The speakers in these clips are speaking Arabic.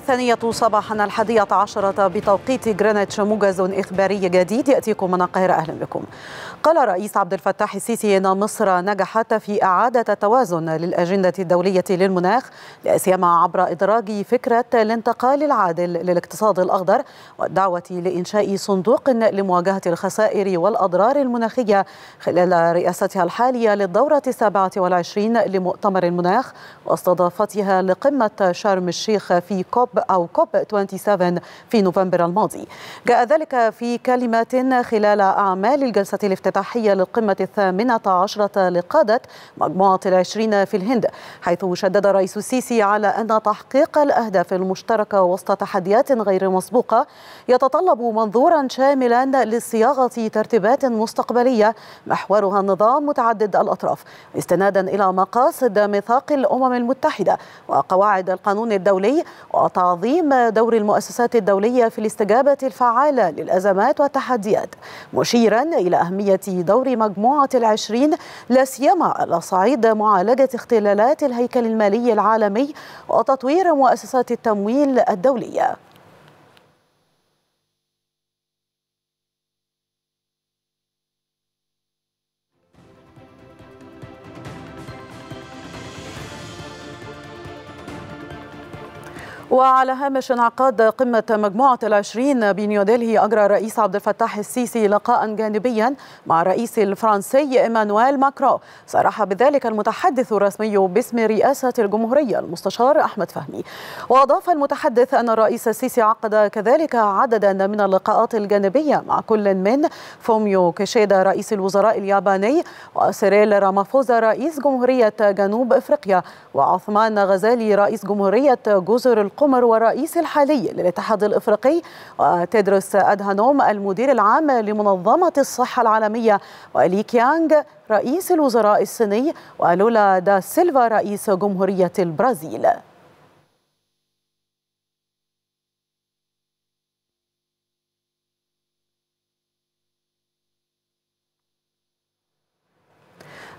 الثانية صباحا الحادية عشرة بتوقيت جرينتش موجز إخباري جديد يأتيكم من القاهرة أهلا بكم قال رئيس عبد الفتاح السيسي أن مصر نجحت في إعادة التوازن للأجندة الدولية للمناخ لا سيما عبر إدراج فكرة الانتقال العادل للاقتصاد الأخضر والدعوة لإنشاء صندوق لمواجهة الخسائر والأضرار المناخية خلال رئاستها الحالية للدورة السابعة والعشرين لمؤتمر المناخ واستضافتها لقمة شرم الشيخ في كوب كوب أو كوب 27 في نوفمبر الماضي جاء ذلك في كلمات خلال أعمال الجلسة الافتتاحية للقمة الثامنة عشرة لقادة مجموعة العشرين في الهند حيث شدد رئيس السيسي على أن تحقيق الأهداف المشتركة وسط تحديات غير مسبوقة يتطلب منظورا شاملا لصياغة ترتيبات مستقبلية محورها نظام متعدد الأطراف استنادا إلى مقاصد ميثاق الأمم المتحدة وقواعد القانون الدولي وتعريف تعظيم دور المؤسسات الدولية في الاستجابة الفعالة للأزمات والتحديات مشيرا إلى أهمية دور مجموعة العشرين لا سيما على صعيد معالجة اختلالات الهيكل المالي العالمي وتطوير مؤسسات التمويل الدولية وعلى هامش انعقاد قمة مجموعة العشرين بنيودلهي أجرى الرئيس عبد الفتاح السيسي لقاء جانبيا مع الرئيس الفرنسي إيمانويل ماكرون صرح بذلك المتحدث الرسمي باسم رئاسة الجمهورية المستشار أحمد فهمي وأضاف المتحدث أن الرئيس السيسي عقد كذلك عددا من اللقاءات الجانبية مع كل من فوميو كيشيدا رئيس الوزراء الياباني وسيريل رامافوزا رئيس جمهورية جنوب إفريقيا وعثمان غزالي رئيس جمهورية جزر القمر قمر والرئيس الحالي للاتحاد الإفريقي وتدرس أدهانوم المدير العام لمنظمة الصحة العالمية ولي كيانغ رئيس الوزراء الصيني ولولا دا سيلفا رئيس جمهورية البرازيل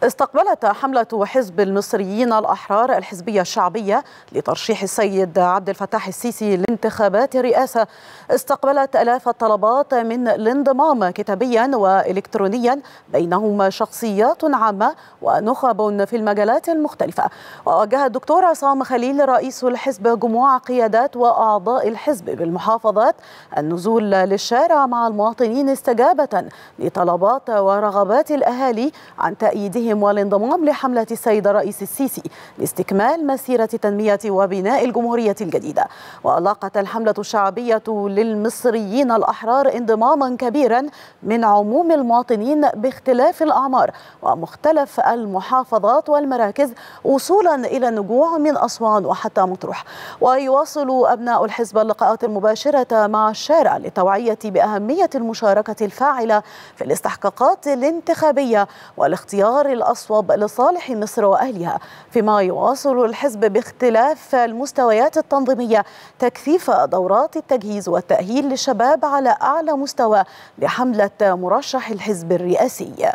استقبلت حملة حزب المصريين الأحرار الحزبية الشعبية لترشيح السيد عبد الفتاح السيسي لانتخابات الرئاسة استقبلت آلاف الطلبات من الانضمام كتابيا وإلكترونيا بينهما شخصيات عامة ونخب في المجالات المختلفة ووجه الدكتور عصام خليل رئيس الحزب جموع قيادات وأعضاء الحزب بالمحافظات النزول للشارع مع المواطنين استجابة لطلبات ورغبات الأهالي عن تأييدهم دعمهم والانضمام لحملة السيد الرئيس السيسي لاستكمال مسيرة تنمية وبناء الجمهورية الجديدة وألاقت الحملة الشعبية للمصريين الأحرار انضماما كبيرا من عموم المواطنين باختلاف الأعمار ومختلف المحافظات والمراكز وصولا إلى النجوع من أسوان وحتى مطروح ويواصل أبناء الحزب اللقاءات المباشرة مع الشارع للتوعية بأهمية المشاركة الفاعلة في الاستحقاقات الانتخابية والاختيار الأصوب لصالح مصر وأهلها فيما يواصل الحزب باختلاف المستويات التنظيمية تكثيف دورات التجهيز والتأهيل للشباب على أعلى مستوى لحملة مرشح الحزب الرئاسي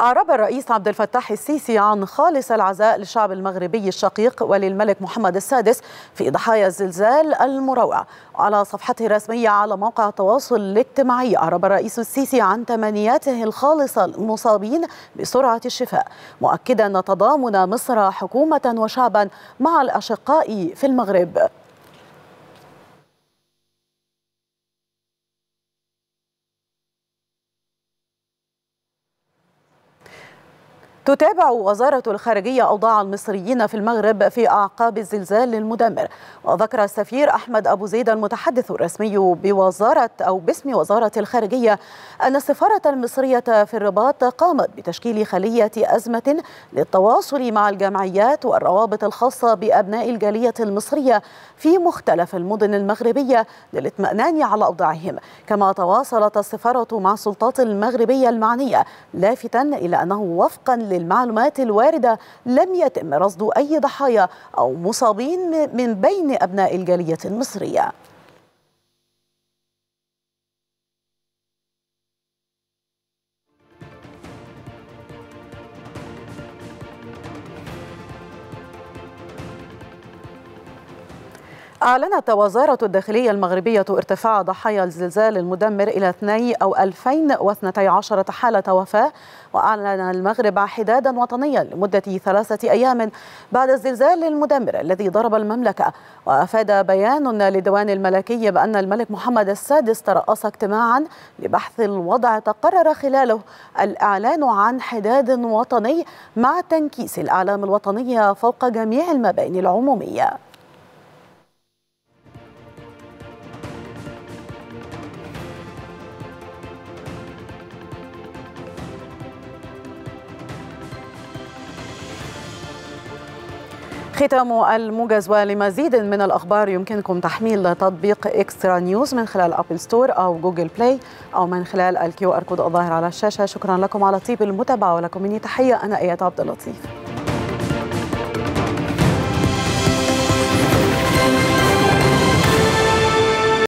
أعرب الرئيس عبد الفتاح السيسي عن خالص العزاء للشعب المغربي الشقيق وللملك محمد السادس في ضحايا الزلزال المروع على صفحته الرسمية على موقع التواصل الاجتماعي أعرب الرئيس السيسي عن تمنياته الخالصة للمصابين بسرعة الشفاء مؤكدا تضامن مصر حكومة وشعبا مع الأشقاء في المغرب تتابع وزارة الخارجية أوضاع المصريين في المغرب في أعقاب الزلزال المدمر وذكر السفير أحمد أبو زيد المتحدث الرسمي بوزارة أو باسم وزارة الخارجية أن السفارة المصرية في الرباط قامت بتشكيل خلية أزمة للتواصل مع الجمعيات والروابط الخاصة بأبناء الجالية المصرية في مختلف المدن المغربية للاطمئنان على أوضاعهم كما تواصلت السفارة مع السلطات المغربية المعنية لافتا إلى أنه وفقا المعلومات الواردة لم يتم رصد أي ضحايا أو مصابين من بين أبناء الجالية المصرية أعلنت وزارة الداخلية المغربية ارتفاع ضحايا الزلزال المدمر إلى 2 أو 2012 حالة وفاة وأعلن المغرب حدادا وطنيا لمدة ثلاثة أيام بعد الزلزال المدمر الذي ضرب المملكة وأفاد بيان للديوان الملكي بأن الملك محمد السادس ترأس اجتماعا لبحث الوضع تقرر خلاله الإعلان عن حداد وطني مع تنكيس الأعلام الوطنية فوق جميع المباني العمومية ختام الموجز ولمزيد من الأخبار يمكنكم تحميل تطبيق إكسترا نيوز من خلال أبل ستور أو جوجل بلاي أو من خلال الكيو آر كود الظاهر على الشاشة شكرا لكم على طيب المتابعة ولكم مني تحية أنا ايات عبد اللطيف